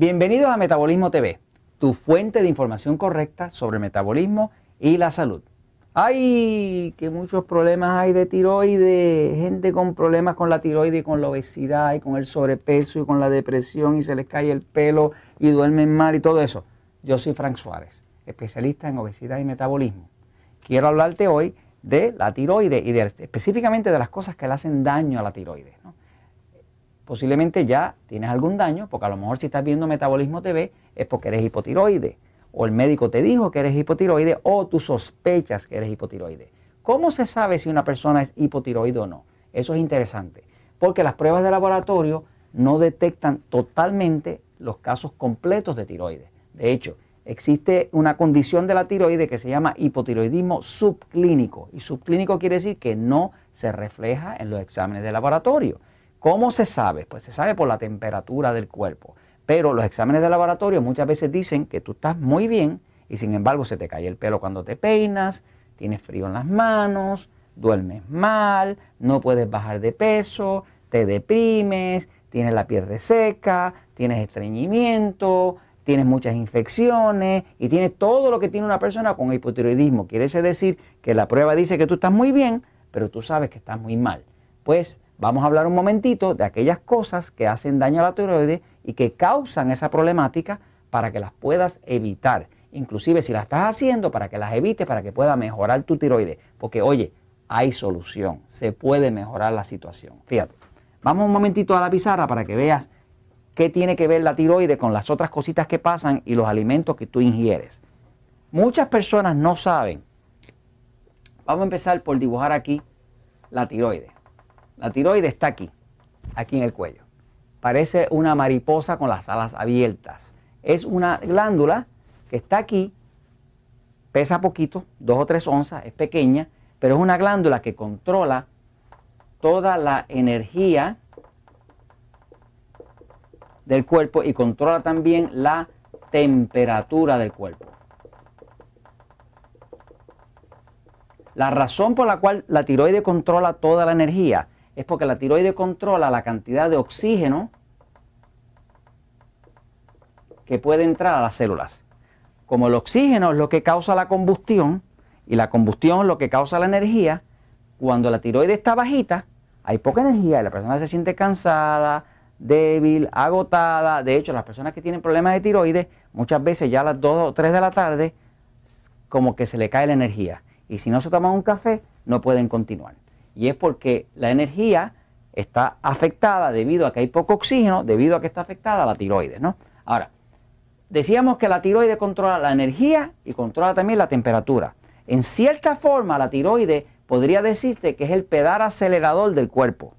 Bienvenidos a Metabolismo TV, tu fuente de información correcta sobre el metabolismo y la salud. ¡Ay! Que muchos problemas hay de tiroides, gente con problemas con la tiroides y con la obesidad y con el sobrepeso y con la depresión y se les cae el pelo y duermen mal y todo eso. Yo soy Frank Suárez, especialista en obesidad y metabolismo. Quiero hablarte hoy de la tiroides y específicamente de las cosas que le hacen daño a la tiroides posiblemente ya tienes algún daño, porque a lo mejor si estás viendo Metabolismo TV es porque eres hipotiroide, o el médico te dijo que eres hipotiroide, o tú sospechas que eres hipotiroide. ¿Cómo se sabe si una persona es hipotiroide o no? Eso es interesante, porque las pruebas de laboratorio no detectan totalmente los casos completos de tiroides. De hecho, existe una condición de la tiroide que se llama hipotiroidismo subclínico. Y subclínico quiere decir que no se refleja en los exámenes de laboratorio. ¿Cómo se sabe? Pues se sabe por la temperatura del cuerpo. Pero los exámenes de laboratorio muchas veces dicen que tú estás muy bien y sin embargo se te cae el pelo cuando te peinas, tienes frío en las manos, duermes mal, no puedes bajar de peso, te deprimes, tienes la piel seca, tienes estreñimiento, tienes muchas infecciones y tienes todo lo que tiene una persona con hipotiroidismo. Quiere decir que la prueba dice que tú estás muy bien, pero tú sabes que estás muy mal. Pues Vamos a hablar un momentito de aquellas cosas que hacen daño a la tiroides y que causan esa problemática para que las puedas evitar. Inclusive si las estás haciendo, para que las evites, para que pueda mejorar tu tiroides. Porque oye, hay solución, se puede mejorar la situación. Fíjate, vamos un momentito a la pizarra para que veas qué tiene que ver la tiroides con las otras cositas que pasan y los alimentos que tú ingieres. Muchas personas no saben. Vamos a empezar por dibujar aquí la tiroides. La tiroides está aquí, aquí en el cuello. Parece una mariposa con las alas abiertas. Es una glándula que está aquí, pesa poquito, dos o tres onzas, es pequeña, pero es una glándula que controla toda la energía del cuerpo y controla también la temperatura del cuerpo. La razón por la cual la tiroide controla toda la energía es porque la tiroide controla la cantidad de oxígeno que puede entrar a las células. Como el oxígeno es lo que causa la combustión y la combustión es lo que causa la energía, cuando la tiroide está bajita, hay poca energía y la persona se siente cansada, débil, agotada. De hecho, las personas que tienen problemas de tiroides, muchas veces ya a las 2 o 3 de la tarde, como que se le cae la energía. Y si no se toman un café, no pueden continuar y es porque la energía está afectada debido a que hay poco oxígeno, debido a que está afectada la tiroides, ¿no? Ahora, decíamos que la tiroide controla la energía y controla también la temperatura. En cierta forma, la tiroide podría decirte que es el pedal acelerador del cuerpo.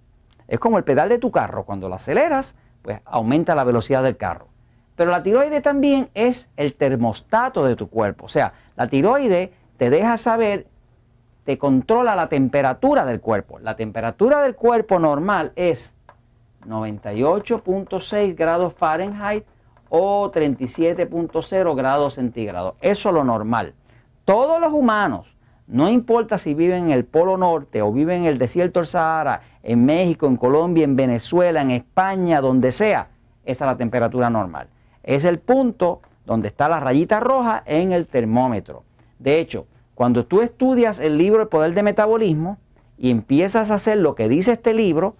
Es como el pedal de tu carro, cuando lo aceleras, pues aumenta la velocidad del carro. Pero la tiroide también es el termostato de tu cuerpo, o sea, la tiroide te deja saber te controla la temperatura del cuerpo. La temperatura del cuerpo normal es 98.6 grados Fahrenheit o 37.0 grados centígrados. Eso es lo normal. Todos los humanos, no importa si viven en el Polo Norte o viven en el desierto del Sahara, en México, en Colombia, en Venezuela, en España, donde sea, esa es la temperatura normal. Es el punto donde está la rayita roja en el termómetro. De hecho, cuando tú estudias el libro El Poder de Metabolismo y empiezas a hacer lo que dice este libro,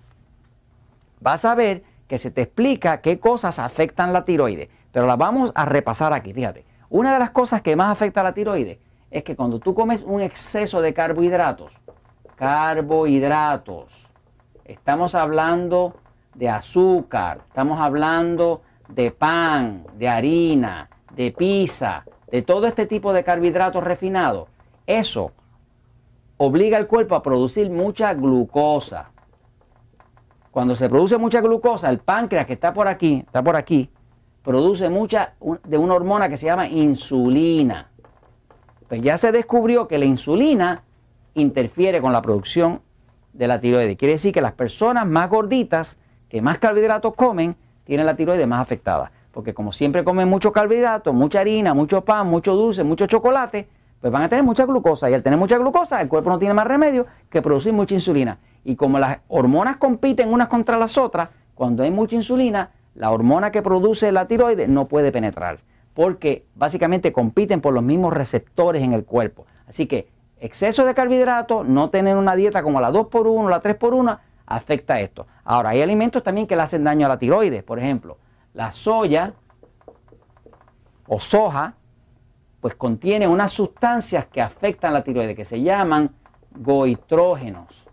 vas a ver que se te explica qué cosas afectan la tiroides. Pero la vamos a repasar aquí, fíjate. Una de las cosas que más afecta a la tiroides es que cuando tú comes un exceso de carbohidratos, carbohidratos, estamos hablando de azúcar, estamos hablando de pan, de harina, de pizza, de todo este tipo de carbohidratos refinados, eso obliga al cuerpo a producir mucha glucosa. Cuando se produce mucha glucosa, el páncreas que está por aquí, está por aquí, produce mucha de una hormona que se llama insulina. Pues ya se descubrió que la insulina interfiere con la producción de la tiroides. Quiere decir que las personas más gorditas, que más carbohidratos comen, tienen la tiroides más afectada. Porque como siempre comen mucho carbohidrato, mucha harina, mucho pan, mucho dulce, mucho chocolate, pues van a tener mucha glucosa y al tener mucha glucosa el cuerpo no tiene más remedio que producir mucha insulina. Y como las hormonas compiten unas contra las otras, cuando hay mucha insulina, la hormona que produce la tiroides no puede penetrar, porque básicamente compiten por los mismos receptores en el cuerpo. Así que exceso de carbohidratos, no tener una dieta como la 2x1, la 3x1, afecta esto. Ahora, hay alimentos también que le hacen daño a la tiroides, por ejemplo, la soya o soja, pues contiene unas sustancias que afectan la tiroides, que se llaman goitrógenos.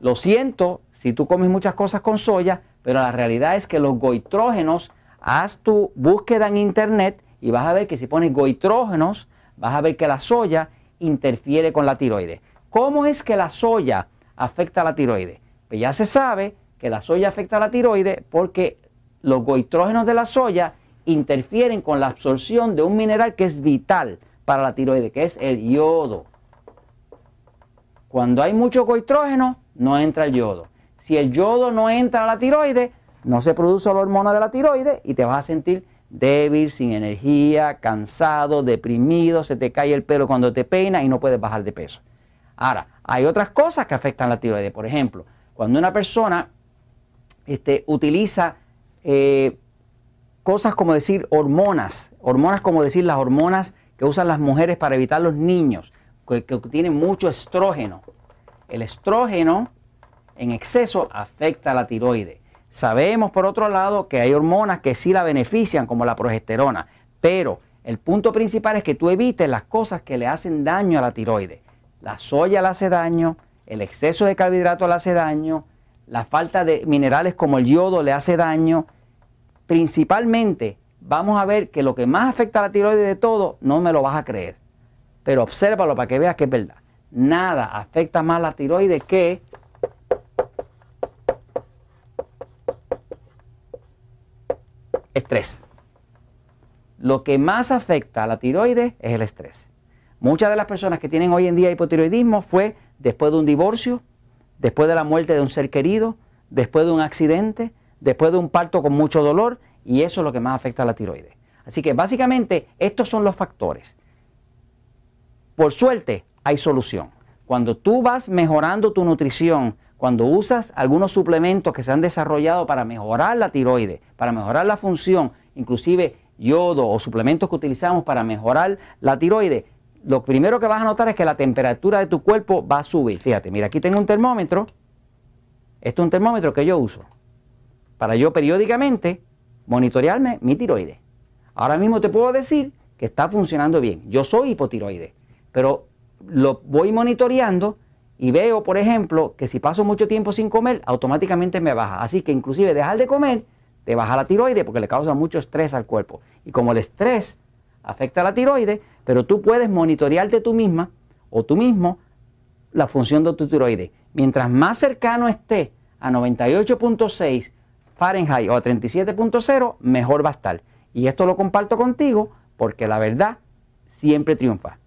Lo siento si tú comes muchas cosas con soya, pero la realidad es que los goitrógenos, haz tu búsqueda en internet y vas a ver que si pones goitrógenos, vas a ver que la soya interfiere con la tiroides. ¿Cómo es que la soya afecta a la tiroides? Pues ya se sabe que la soya afecta a la tiroides porque los goitrógenos de la soya interfieren con la absorción de un mineral que es vital para la tiroide, que es el yodo. Cuando hay mucho coitrógeno, no entra el yodo. Si el yodo no entra a la tiroides, no se produce la hormona de la tiroide y te vas a sentir débil, sin energía, cansado, deprimido, se te cae el pelo cuando te peinas y no puedes bajar de peso. Ahora, hay otras cosas que afectan la tiroide. Por ejemplo, cuando una persona este, utiliza eh, cosas como decir hormonas, hormonas como decir las hormonas que usan las mujeres para evitar los niños, que, tienen mucho estrógeno. El estrógeno en exceso afecta a la tiroide. Sabemos por otro lado que hay hormonas que sí la benefician, como la progesterona, pero el punto principal es que tú evites las cosas que le hacen daño a la tiroide La soya le hace daño, el exceso de carbohidratos le hace daño, la falta de minerales como el yodo le hace daño, principalmente vamos a ver que lo que más afecta a la tiroides de todo, no me lo vas a creer. Pero obsérvalo para que veas que es verdad. Nada afecta más la tiroides que estrés. Lo que más afecta a la tiroides es el estrés. Muchas de las personas que tienen hoy en día hipotiroidismo fue después de un divorcio, después de la muerte de un ser querido, después de un accidente, después de un parto con mucho dolor y eso es lo que más afecta a la tiroides. Así que básicamente estos son los factores. Por suerte hay solución. Cuando tú vas mejorando tu nutrición, cuando usas algunos suplementos que se han desarrollado para mejorar la tiroides, para mejorar la función, inclusive yodo o suplementos que utilizamos para mejorar la tiroides, lo primero que vas a notar es que la temperatura de tu cuerpo va a subir. Fíjate, mira, aquí tengo un termómetro. Esto es un termómetro que yo uso para yo periódicamente monitorearme mi tiroides. Ahora mismo te puedo decir que está funcionando bien. Yo soy hipotiroide, pero lo voy monitoreando y veo, por ejemplo, que si paso mucho tiempo sin comer, automáticamente me baja. Así que inclusive dejar de comer te baja la tiroide, porque le causa mucho estrés al cuerpo. Y como el estrés afecta a la tiroide, pero tú puedes monitorearte tú misma o tú mismo la función de tu tiroides. Mientras más cercano esté a 98.6 Fahrenheit o a 37.0, mejor va a estar. Y esto lo comparto contigo porque la verdad siempre triunfa.